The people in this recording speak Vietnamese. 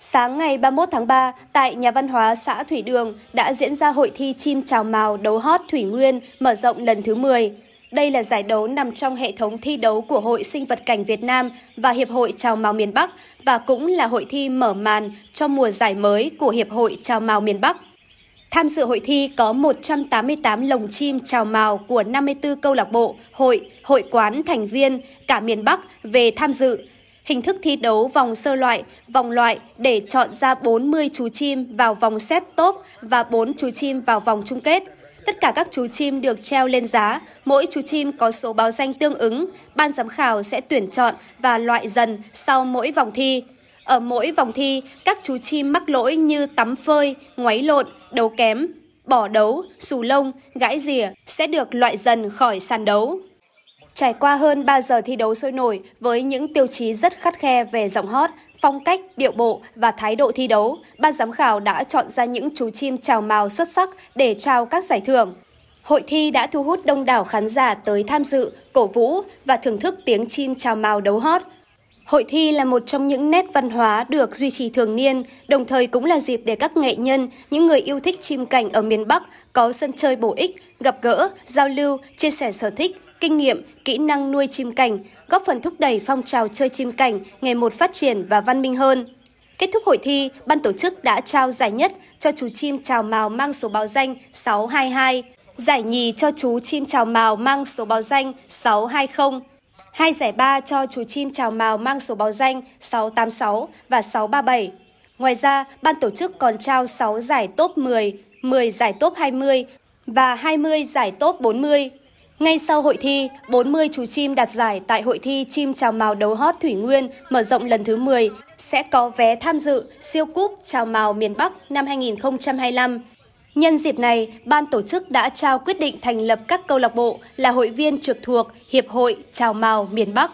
Sáng ngày 31 tháng 3, tại Nhà văn hóa xã Thủy Đường đã diễn ra hội thi chim chào mào đấu hót Thủy Nguyên mở rộng lần thứ 10. Đây là giải đấu nằm trong hệ thống thi đấu của Hội Sinh vật Cảnh Việt Nam và Hiệp hội Chào Mào Miền Bắc và cũng là hội thi mở màn cho mùa giải mới của Hiệp hội Chào Mào Miền Bắc. Tham dự hội thi có 188 lồng chim chào màu của 54 câu lạc bộ, hội, hội quán thành viên cả miền Bắc về tham dự Hình thức thi đấu vòng sơ loại, vòng loại để chọn ra 40 chú chim vào vòng xét top và 4 chú chim vào vòng chung kết. Tất cả các chú chim được treo lên giá, mỗi chú chim có số báo danh tương ứng, ban giám khảo sẽ tuyển chọn và loại dần sau mỗi vòng thi. Ở mỗi vòng thi, các chú chim mắc lỗi như tắm phơi, ngoáy lộn, đấu kém, bỏ đấu, xù lông, gãi rìa sẽ được loại dần khỏi sàn đấu. Trải qua hơn 3 giờ thi đấu sôi nổi với những tiêu chí rất khắt khe về giọng hót, phong cách, điệu bộ và thái độ thi đấu, ban giám khảo đã chọn ra những chú chim trào màu xuất sắc để trao các giải thưởng. Hội thi đã thu hút đông đảo khán giả tới tham dự, cổ vũ và thưởng thức tiếng chim trào màu đấu hót. Hội thi là một trong những nét văn hóa được duy trì thường niên, đồng thời cũng là dịp để các nghệ nhân, những người yêu thích chim cảnh ở miền Bắc có sân chơi bổ ích, gặp gỡ, giao lưu, chia sẻ sở thích, kinh nghiệm, kỹ năng nuôi chim cảnh, góp phần thúc đẩy phong trào chơi chim cảnh ngày một phát triển và văn minh hơn. Kết thúc hội thi, ban tổ chức đã trao giải nhất cho chú chim chào mào mang số báo danh 622, giải nhì cho chú chim chào mào mang số báo danh 620, hai giải ba cho chú chim chào mào mang số báo danh 686 và 637. Ngoài ra, ban tổ chức còn trao 6 giải top 10, 10 giải top 20 và 20 giải top 40. Ngay sau hội thi, 40 chú chim đạt giải tại hội thi chim chào màu đấu hót Thủy Nguyên mở rộng lần thứ 10 sẽ có vé tham dự siêu cúp chào màu miền Bắc năm 2025. Nhân dịp này, ban tổ chức đã trao quyết định thành lập các câu lạc bộ là hội viên trực thuộc Hiệp hội Chào Màu miền Bắc.